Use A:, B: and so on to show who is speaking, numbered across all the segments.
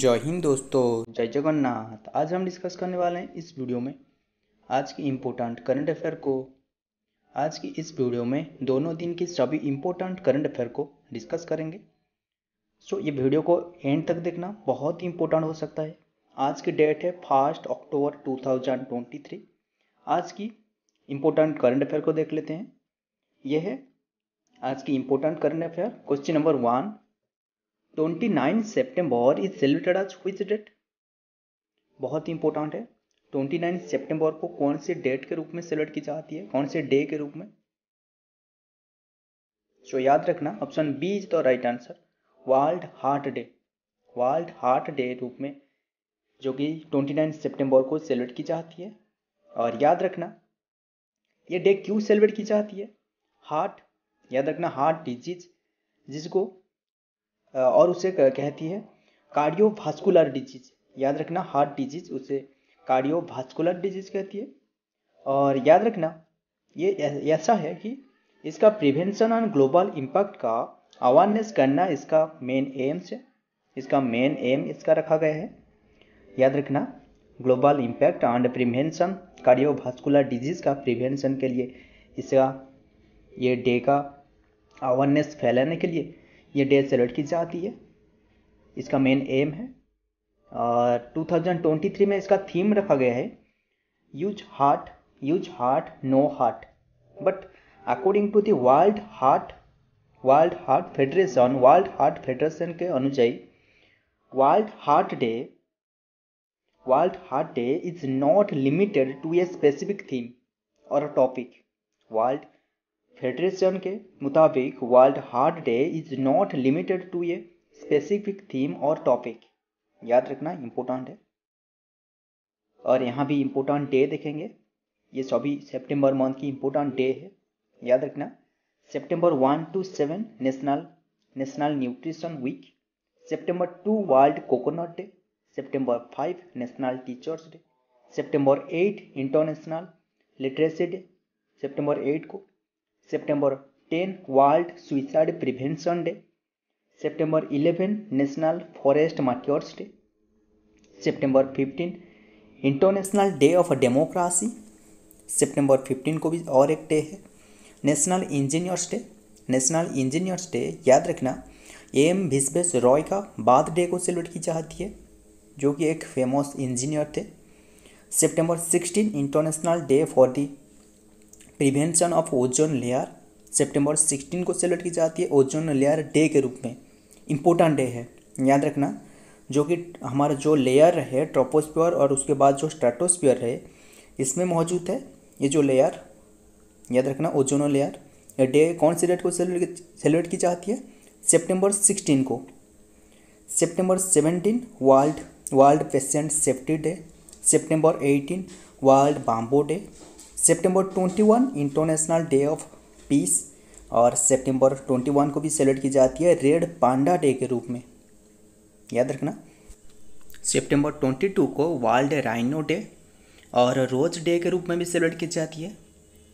A: जय हिंद दोस्तों जय जगन्नाथ आज हम डिस्कस करने वाले हैं इस वीडियो में आज की इम्पोर्टेंट करंट अफेयर को आज की इस वीडियो में दोनों दिन की सभी इम्पोर्टेंट करंट अफेयर को डिस्कस करेंगे सो so, ये वीडियो को एंड तक देखना बहुत ही इम्पोर्टेंट हो सकता है आज की डेट है फर्स्ट अक्टूबर टू आज की इम्पोर्टेंट करंट अफेयर को देख लेते हैं यह है आज की important current affair question number one 29 September is celebrated as which date बहुत ही इंपॉर्टेंट है 29 सितंबर को कौन से डेट के रूप में सेलिब्रेट की जाती है कौन से डे के रूप में सो so, याद रखना option B is the right answer world heart day world heart day रूप में जो कि 29 सितंबर को सेलिब्रेट की जाती है और याद रखना ये डे क्यों सेलिब्रेट की जाती है हार्ट याद रखना हार्ट डिजीज जिसको और उसे कहती है वास्कुलर डिजीज याद रखना हार्ट डिजीज उसे वास्कुलर डिजीज कहती है और याद रखना ये ऐसा है कि इसका प्रिवेंशन ऑन ग्लोबल इम्पैक्ट का अवेयरनेस करना इसका मेन एम्स है इसका मेन एम इसका रखा गया है याद रखना global impact and prevention vascular disease का प्रिवेंशन के लिए इसका ये डे का अवेयरनेस फैलाने के लिए ये डेट सेलेक्ट की जाती है इसका मेन एम है और 2023 में इसका थीम रखा गया है use heart use heart no heart but according to the world heart world heart federation world heart federation के अनुजाई world heart day world heart day is not limited to a specific theme और topic world federation के मुताबिक world heart day is not limited to a specific theme और topic याद रखना important है और यहाँ भी इम्पोर्टेंट डे देखेंगे ये सभी सितंबर मंथ की इम्पोर्टेंट डे है याद रखना September one to seven national national nutrition week September two world coconut day September five national teachers day September eight international literacy day September eight को September ten world suicide prevention day September eleven national forest martyrs day September fifteen international day of democracy September fifteen को भी और एक day है national engineers day national engineers day याद रखना M भिस्बेस Roy का बाद डे को सेलिब्रेट की जाती है जो कि एक फेमस इंजीनियर थे September sixteen international day for the prevention of ozone layer सितंबर 16 को सेलिब्रेट की जाती है ओजोन लेयर डे के रूप में इम्पोर्टेंट डे है याद रखना जो कि हमारा जो लेयर है ट्रोपोस्पियर और उसके बाद जो स्ट्रेटोस्पियर है इसमें मौजूद है ये जो लेयर याद रखना ओजोनो लेयर ये डे कौन सी डेट को सेलिब्रेट की जाती है सितंबर 16 को September 17 world world patient safety day September 18 world bamboo day twenty one international day of peace और ट्वेंटी वन को भी सेलिब्रेट की जाती है रेड पांडा डे के रूप में याद रखना ट्वेंटी टू को वर्ल्ड राइनो डे और रोज डे के रूप में भी सेलिब्रेट की जाती है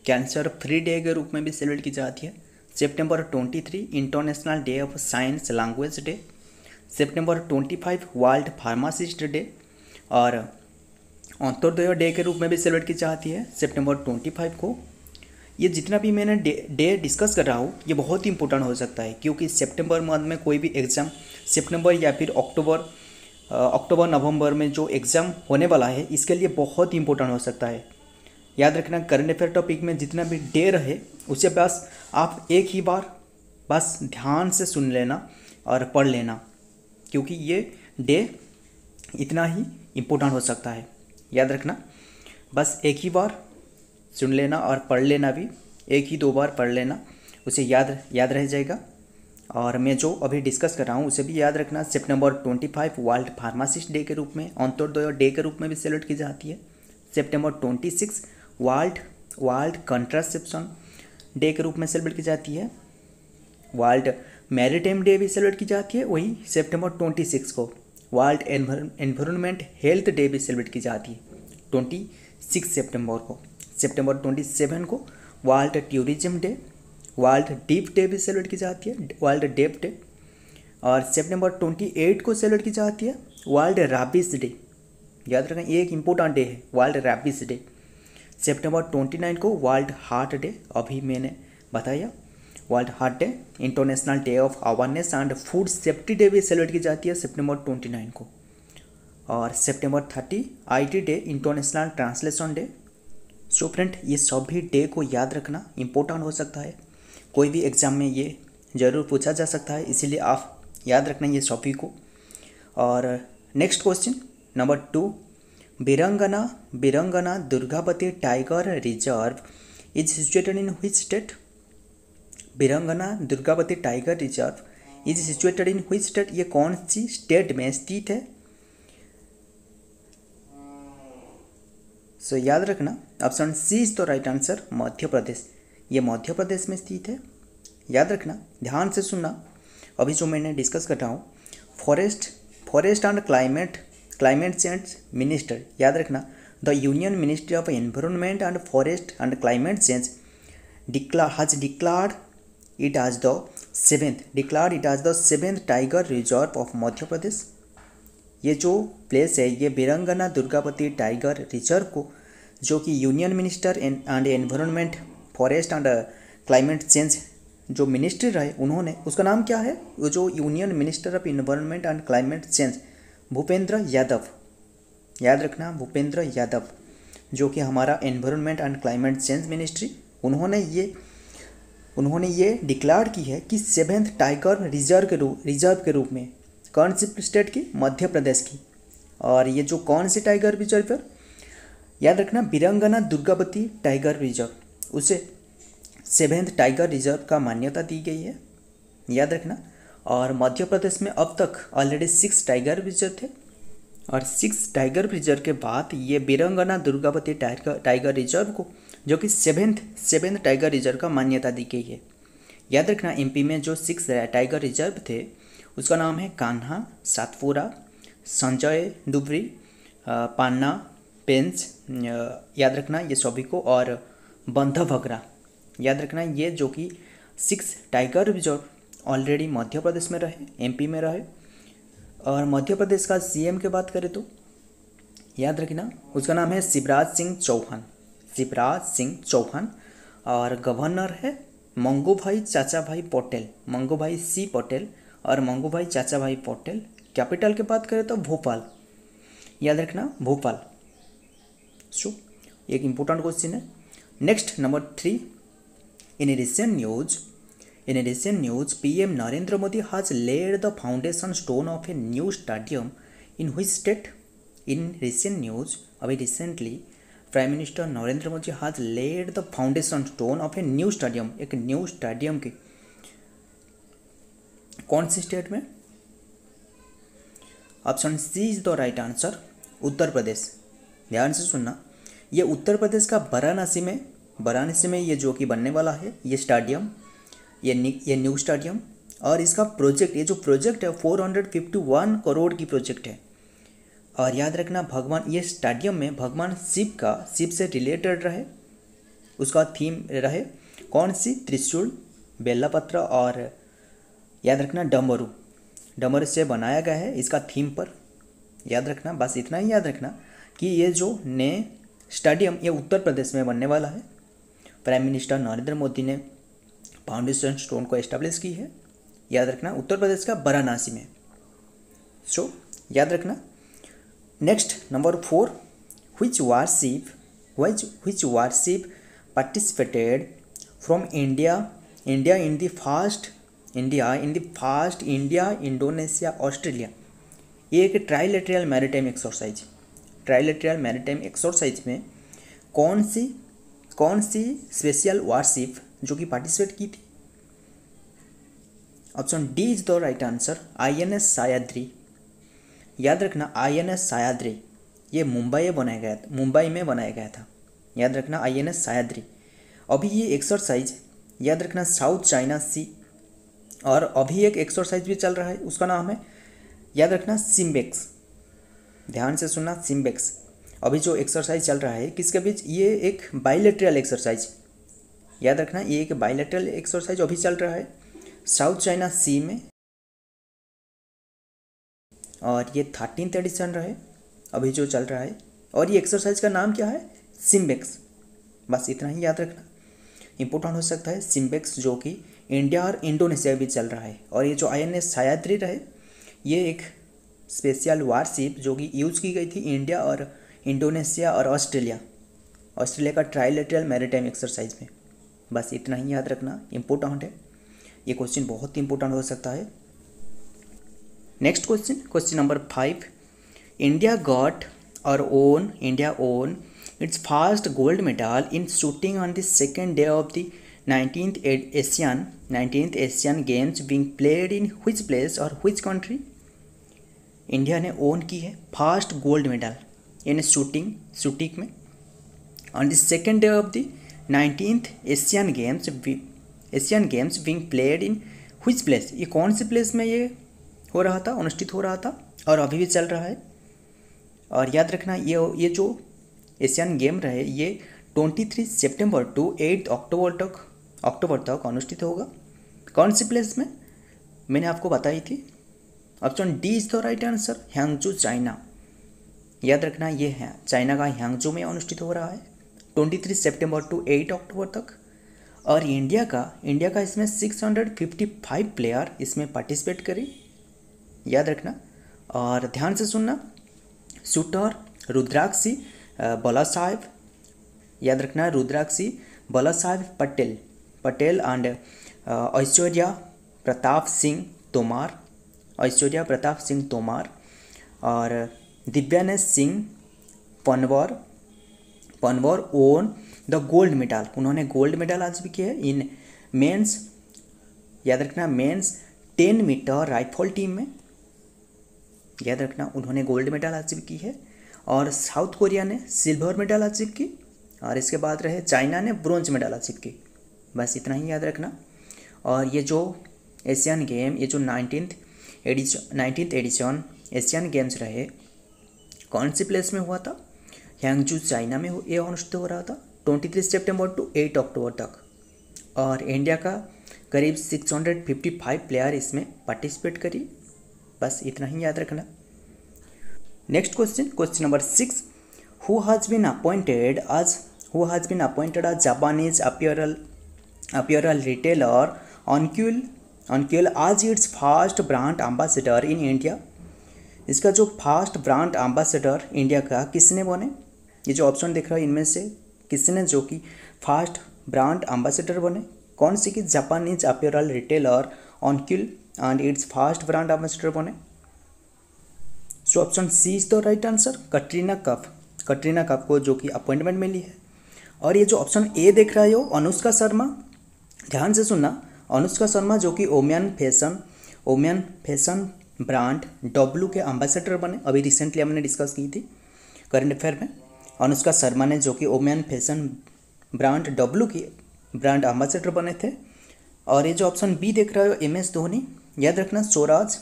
A: कैंसर फ्री डे के रूप में भी सेलिब्रेट की जाती है twenty three international day of science language day twenty five world pharmacist day और अंतर्दय डे के रूप में भी सेलिब्रेट की जाती है सेप्टेम्बर ट्वेंटी फाइव को ये जितना भी मैंने डे डिस्कस कर रहा हूँ ये बहुत ही इंपॉर्टेंट हो सकता है क्योंकि सितंबर मंथ में कोई भी एग्ज़ाम सितंबर या फिर अक्टूबर अक्टूबर नवंबर में जो एग्ज़ाम होने वाला है इसके लिए बहुत ही इंपॉर्टेंट हो सकता है याद रखना करंट अफेयर टॉपिक में जितना भी डे रहे उसे बस आप एक ही बार बस ध्यान से सुन लेना और पढ़ लेना क्योंकि ये डे इतना ही इम्पोर्टेंट हो सकता है याद रखना बस एक ही बार सुन लेना और पढ़ लेना भी एक ही दो बार पढ़ लेना उसे याद याद रह जाएगा और मैं जो अभी डिस्कस कर रहा हूँ उसे भी याद रखना सिप number twenty five world pharmacist day के रूप में अंतोदय डे के रूप में भी सेलेक्ट की जाती है September twenty six world world contraception day के रूप में सेलिब्रेट की जाती है वर्ल्ड मैरिटाइम डे भी सेलिब्रेट की जाती है वही सेप्टेम्बर ट्वेंटी सिक्स को वर्ल्ड एनवायरमेंट हेल्थ डे भी सेलिब्रेट की जाती है ट्वेंटी सिक्स सेप्टेम्बर को सेप्टेम्बर ट्वेंटी सेवन को world tourism day world deaf day भी सेलिब्रेट की जाती है वर्ल्ड डेप डे और सेप्टेम्बर ट्वेंटी एट को सेलिब्रेट की जाती है वर्ल्ड रैबिस डे याद रखें ये एक इम्पोर्टेंट डे है world rabies day September twenty nine को वर्ल्ड हार्ट डे अभी मैंने बताया world heart day international day of awareness and food safety day भी सेलिब्रेट की जाती है सितंबर ट्वेंटी नाइन को और September thirty IT day international translation day so friend ये सभी डे को याद रखना इम्पोर्टेंट हो सकता है कोई भी एग्ज़ाम में ये ज़रूर पूछा जा सकता है इसीलिए आप याद रखना ये सभी को और next question number two Birangana Birangana Durgavati tiger reserve is situated in which state Birangana Durgavati tiger reserve is situated in which state ये कौन सी स्टेट में स्थित है सो so, याद रखना option C is the right answer Madhya Pradesh ये मध्य प्रदेश में स्थित है याद रखना ध्यान से सुनना अभी जो मैंने डिस्कस कर रहा हूँ forest forest and climate climate change minister याद रखना the union ministry of environment and forest and climate change declare has declared it as the seventh declare it as the seventh tiger reserve of Madhya Pradesh ये जो place है ये बेरंगना दुर्गापति tiger reserve को जो कि union minister and environment forest and climate change जो ministry रहे उन्होंने उसका नाम क्या है वो जो union minister of environment and climate change Bhupender Yadav याद रखना भूपेंद्र यादव जो कि हमारा environment and climate change ministry उन्होंने ये उन्होंने ये डिक्लार की है कि सेवेंथ टाइगर रिजर्व के रूप रिजर्व के रूप में कौन सी स्टेट की मध्य प्रदेश की और ये जो कौन से टाइगर रिजर्व है याद रखना बिरंगना दुर्गावती टाइगर रिजर्व उसे सेवेंथ टाइगर रिजर्व का मान्यता दी गई है याद रखना और मध्य प्रदेश में अब तक ऑलरेडी सिक्स टाइगर रिजर्व थे और सिक्स टाइगर रिजर्व के बाद ये Birangana Durgavati tiger tiger reserve को जो कि सेवेंथ सेवेंथ टाइगर रिजर्व का मान्यता दी गई है याद रखना एमपी में जो सिक्स टाइगर रिजर्व थे उसका नाम है कान्हा सातपुरा संजय दुबरी पान्ना पेंस याद रखना ये सभी को और बंधा भगरा याद रखना ये जो कि six tiger reserve already Madhya Pradesh में रहे एमपी में रहे और मध्य प्रदेश का सीएम की बात करें तो याद रखना उसका नाम है शिवराज सिंह चौहान शिवराज सिंह चौहान और गवर्नर है मंगू भाई चाचा भाई पटेल मंगू भाई सी पटेल और मंगू भाई चाचा भाई पटेल कैपिटल की बात करें तो भोपाल याद रखना भोपाल शु एक इम्पोर्टेंट क्वेश्चन है next number three in recent news in recent news PM Narendra Modi has laid the foundation stone of a new stadium in which state in recent news अभी recently prime minister Narendra Modi has laid the foundation stone of a new stadium एक new stadium के कौन सी स्टेट में option C is the right answer Uttar Pradesh ध्यान से सुनना ये उत्तर प्रदेश का वाराणसी में वाराणसी में ये जो कि बनने वाला है ये स्टेडियम ये ये न्यू स्टेडियम और इसका प्रोजेक्ट ये जो प्रोजेक्ट है 451 करोड़ की प्रोजेक्ट है और याद रखना भगवान ये स्टेडियम में भगवान शिव का शिव से रिलेटेड रहे उसका थीम रहे कौन सी त्रिशूल बेल्लापत्र और याद रखना डमरू डमरू से बनाया गया है इसका थीम पर याद रखना बस इतना ही याद रखना कि ये जो नए स्टेडियम ये उत्तर प्रदेश में बनने वाला है प्राइम मिनिस्टर नरेंद्र मोदी ने फाउंडेशन स्टोन को एस्टेब्लिश की है याद रखना उत्तर प्रदेश का वाराणसी में सो याद रखना next number four which warship was which warship participated from India India in the first India in the first India Indonesia Australia ये एक trilateral maritime exercise trilateral maritime exercise में कौन सी कौन सी स्पेशल वारशिप जो कि participate की थी option D is the right answer I N S Sahyadri याद रखना आई एन एस सयाद्री ये मुंबई में बनाया गया था मुंबई में बनाया गया था याद रखना आई एन एस सयाद्री अभी ये एक्सरसाइज याद रखना साउथ चाइना सी और अभी एक एक्सरसाइज भी चल रहा है उसका नाम है याद रखना सिम्बेक्स ध्यान से सुनना सिम्बेक्स अभी जो एक्सरसाइज चल रहा है किसके बीच ये एक बाइलेट्रियल एक्सरसाइज याद रखना ये एक बाइलेट्रियल एक्सरसाइज अभी चल रहा है साउथ चाइना सी में और ये थर्टीन एडिशन रहे अभी जो चल रहा है और ये एक्सरसाइज का नाम क्या है सिम्बेक्स बस इतना ही याद रखना इम्पोर्टेंट हो सकता है सिम्बेक्स जो कि इंडिया और इंडोनेशिया भी चल रहा है और ये जो आई एन एस सयाद्री रहे ये एक स्पेशल वारशिप जो कि यूज़ की गई थी इंडिया और इंडोनेशिया और ऑस्ट्रेलिया ऑस्ट्रेलिया का ट्राइलेटरल मैरिटाइम एक्सरसाइज में बस इतना ही याद रखना इम्पोर्टेंट है ये क्वेश्चन बहुत इंपॉर्टेंट हो सकता है next question question number five India got और won India won its first gold medal in shooting on the second day of the nineteen Asian nineteen Asian games being played in which place और which country India ने won की है first gold medal यानी shooting shooting में on the second day of the nineteen Asian games Asian games being played in which place ये कौन से place में ये हो रहा था अनुष्ठित हो रहा था और अभी भी चल रहा है और याद रखना ये ये जो एशियन गेम रहे ये 23 सितंबर टू 8 अक्टूबर तक अक्टूबर तक अनुष्ठित होगा कौन सी प्लेस में मैंने आपको बताई थी option D is the right answer Hangzhou China याद रखना ये है चाइना का हैंगजू में अनुष्ठित हो रहा है 23 सितंबर टू 8 अक्टूबर तक और इंडिया का इंडिया का इसमें 655 प्लेयर इसमें पार्टिसिपेट करें याद रखना और ध्यान से सुनना सुटर रुद्राक्षी बला साहेब याद रखना रुद्राक्षी बला साहेब पटेल पटेल एंड ऐश्वर्या प्रताप सिंह तोमार ऐश्वर्या प्रताप सिंह तोमार और Divyanand Singh Panwar Panwar won the gold medal उन्होंने गोल्ड मेडल आज भी किया इन मेंस याद रखना men's ten meter rifle team में याद रखना उन्होंने गोल्ड मेडल हासिल की है और साउथ कोरिया ने सिल्वर मेडल हासिल की और इसके बाद रहे चाइना ने ब्रॉन्ज मेडल हासिल की बस इतना ही याद रखना और ये जो एशियन गेम ये जो nineteen edition nineteen edition Asian games रहे कौन सी प्लेस में हुआ था हैंगजू चाइना में ये अनुष्ठित हो रहा था twenty three September two eight October तक और इंडिया का करीब six hundred fifty five player इसमें पार्टिसिपेट करी बस इतना ही याद रखना next question question number six who has been appointed as who has been appointed as Japanese apparel apparel retailer Onkul Onkul as it's first brand ambassador in India इसका जो fast brand ambassador India का किसने बने ये जो option देख रहा है इनमें से किसने जो कि फास्ट ब्रांड एम्बेसडर बने कौन सी कि Japanese apparel retailer on kill and its fast brand ambassador कौन है so option C is the right answer Katrina Kaif Katrina Kaif को जो कि अपॉइंटमेंट मिली है और ये जो ऑप्शन ए देख रहे हो अनुष्का शर्मा ध्यान से सुनना अनुष्का शर्मा जो कि women fashion women fashion brand W के एम्बेसडर बने अभी रिसेंटली हमने डिस्कस की थी करंट अफेयर में अनुष्का शर्मा ने जो कि ओमियन फैशन ब्रांड डब्लू की ब्रांड एम्बेसडर बने थे और ये जो ऑप्शन बी देख रहे हो एम एस धोनी याद रखना स्वराज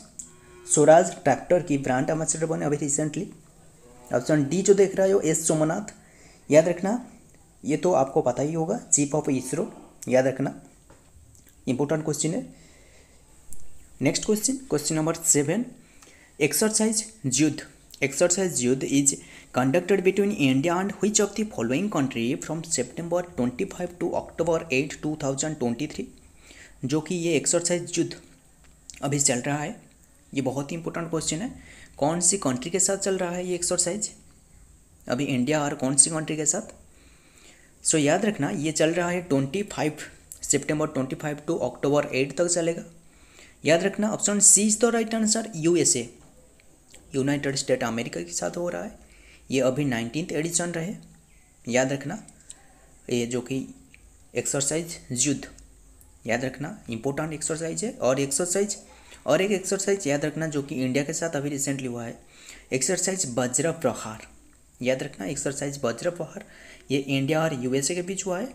A: स्वराज ट्रैक्टर की ब्रांड एम्बेसडर बने अभी रिसेंटली ऑप्शन डी जो देख रहे हो एस सोमनाथ याद रखना ये तो आपको पता ही होगा चीफ ऑफ इसरो याद रखना इंपॉर्टेंट क्वेश्चन है next question question number seven exercise Yudh exercise Yudh is conducted between India and which of the following country from September twenty five to October eight two thousand twenty three जो कि ये exercise युद्ध अभी चल रहा है ये बहुत ही इंपॉर्टेंट क्वेश्चन है कौन सी कंट्री के साथ चल रहा है ये एक्सरसाइज अभी इंडिया और कौन सी कंट्री के साथ सो so, याद रखना ये चल रहा है twenty five September twenty five to October eight तक चलेगा याद रखना option C is the right answer USA United State America के साथ हो रहा है ये अभी नाइनटीन एडिशन रहे याद रखना ये जो कि एक्सरसाइज युद्ध याद रखना इंपॉर्टेंट एक्सरसाइज है और एक्सरसाइज और एक एक्सरसाइज याद रखना जो कि इंडिया के साथ अभी रिसेंटली हुआ है एक्सरसाइज वज्र प्रहार याद रखना एक्सरसाइज वज्र प्रहार ये इंडिया और यूएसए के बीच हुआ है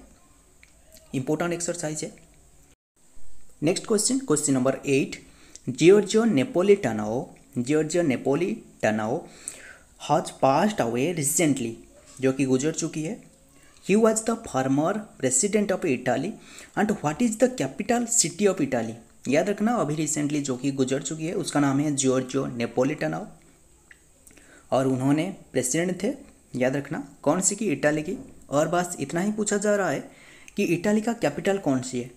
A: इंपॉर्टेंट एक्सरसाइज है next question question number eight Giorgio Napolitano Giorgio Napolitano has passed away recently जो कि गुजर चुकी है He was the former president of Italy. And what is the capital city of Italy? याद रखना अभी recently जो कि गुजर चुकी है उसका नाम है जॉर्जियो नेपोलिटन और उन्होंने प्रेसिडेंट थे याद रखना कौन सी की इटाली की और बस इतना ही पूछा जा रहा है कि इटाली का कैपिटल कौन सी है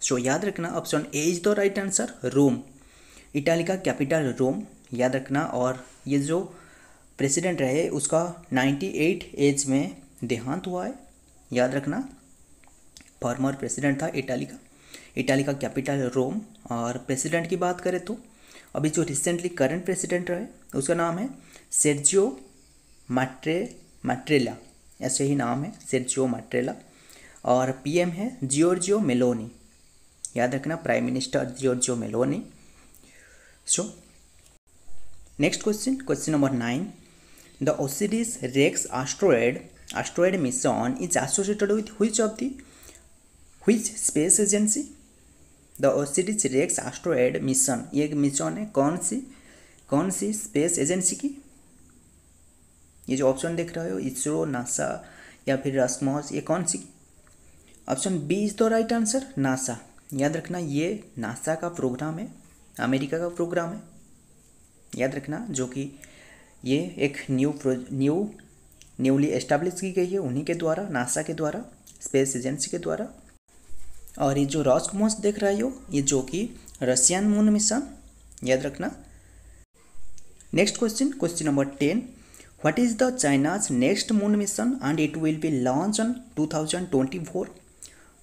A: सो so, याद रखना option A is the right answer Rome Italy का कैपिटल रोम याद रखना और ये जो प्रेसिडेंट रहे उसका 98 एज में देहांत हुआ है याद रखना फॉर्मर प्रेसिडेंट था इटाली का इटाली का कैपिटल रोम और प्रेसिडेंट की बात करें तो अभी जो रिसेंटली करंट प्रेसिडेंट रहे उसका नाम है सेर्जियो माट्रे माट्रेला ऐसे ही नाम है सेर्जियो माट्रेला और पीएम है जियोर्जियो मेलोनी याद रखना prime minister Giorgio Meloni so next question question number nine the OSIRIS REx asteroid asteroid mission is associated with which of the which space agency the osiris rex asteroid mission ye mission hai kaun si kaun si space agency ki ये जो option देख रहे हो ISRO NASA या फिर रस्मॉस ये कौन सी option B is the right answer NASA याद रखना ये नासा का प्रोग्राम है अमेरिका का प्रोग्राम है याद रखना जो कि ये एक न्यू न्यू न्यूली एस्टेब्लिश की गई है उन्हीं के द्वारा नासा के द्वारा स्पेस एजेंसी के द्वारा और ये जो रॉस्कमोस देख रहे हो ये जो कि रशियन मून मिशन याद रखना next question question number ten what is the China's next moon mission and it will be launch on 2024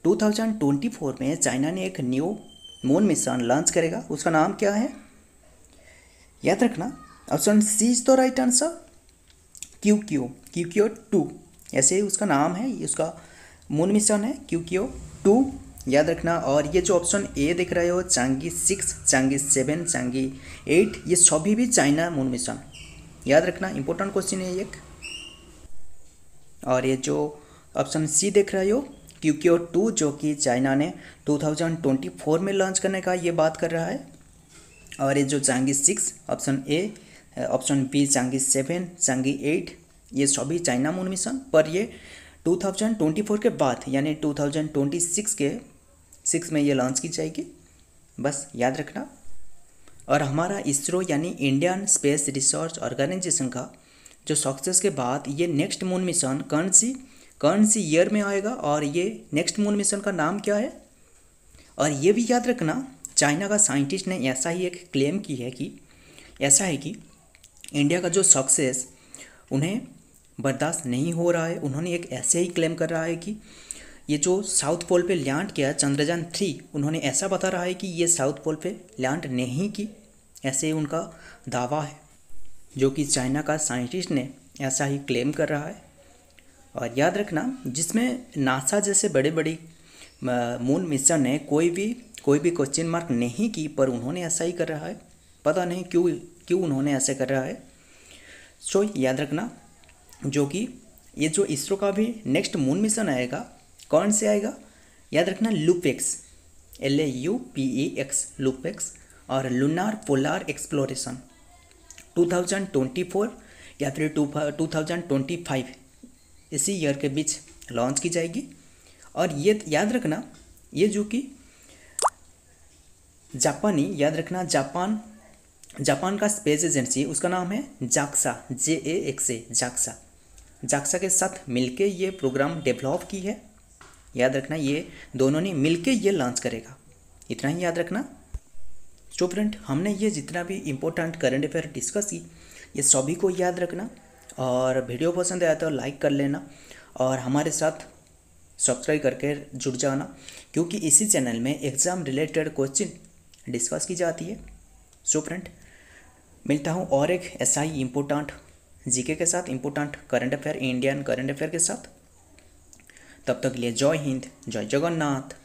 A: 2024 में चाइना ने एक न्यू मून मिशन लॉन्च करेगा उसका नाम क्या है याद रखना option C is the right answer Q Q Q Queqiao two ऐसे उसका नाम है ये उसका मून मिशन है क्यू क्यू टू याद रखना और ये जो ऑप्शन ए देख रहे हो Chang'e six Chang'e seven Chang'e eight ये सभी भी चाइना मून मिशन याद रखना इंपॉर्टेंट क्वेश्चन है एक और ये जो ऑप्शन सी देख रहे हो क्यूक्यो टू जो कि चाइना ने 2024 में लॉन्च करने का ये बात कर रहा है और ये जो Chang'e six option A option B Chang'e seven Chang'e eight ये सभी चाइना मून मिशन पर ये 2024 के बाद यानी 2026 के सिक्स में ये लॉन्च की जाएगी बस याद रखना और हमारा इसरो यानी इंडियन स्पेस रिसर्च ऑर्गेनाइजेशन का जो सक्सेस के बाद ये नेक्स्ट मून मिशन कौन सी कौन सी ईयर में आएगा और ये नेक्स्ट मून मिशन का नाम क्या है और ये भी याद रखना चाइना का साइंटिस्ट ने ऐसा ही एक क्लेम की है कि ऐसा है कि इंडिया का जो सक्सेस उन्हें बर्दाश्त नहीं हो रहा है उन्होंने एक ऐसे ही क्लेम कर रहा है कि ये जो साउथ पोल पे लैंड किया चंद्रयान थ्री उन्होंने ऐसा बता रहा है कि ये साउथ पोल पे लैंड नहीं की ऐसे उनका दावा है जो कि चाइना का साइंटिस्ट ने ऐसा ही क्लेम कर रहा है और याद रखना जिसमें नासा जैसे बड़े बड़ी मून मिशन ने कोई भी कोई भी क्वेश्चन मार्क नहीं की पर उन्होंने ऐसा ही कर रहा है पता नहीं क्यों क्यों उन्होंने ऐसे कर रहा है सो याद रखना जो कि ये जो इसरो का भी नेक्स्ट मून मिशन आएगा कौन से आएगा याद रखना LUPEX L A U P E X LUPEX और लुनार पोलार एक्सप्लोरेशन 2024 या फिर टू 2025 इसी ईयर के बीच लॉन्च की जाएगी और ये याद रखना ये जो कि जापानी याद रखना जापान जापान का स्पेस एजेंसी उसका नाम है JAXA J A X A JAXA JAXA के साथ मिलके ये प्रोग्राम डेवलप की है याद रखना ये दोनों ने मिलके ये लॉन्च करेगा इतना ही याद रखना स्टूडेंट हमने ये जितना भी इम्पोर्टेंट करंट अफेयर डिस्कस की ये सभी को याद रखना और वीडियो पसंद आया तो लाइक कर लेना और हमारे साथ सब्सक्राइब करके जुड़ जाना क्योंकि इसी चैनल में एग्ज़ाम रिलेटेड क्वेश्चन डिस्कस की जाती है स्टूडेंट मिलता हूँ और एक ऐसा ही इम्पोर्टेंट जीके के साथ important current affair Indian current affair के साथ तब तक लिए जय हिंद जय जगन्नाथ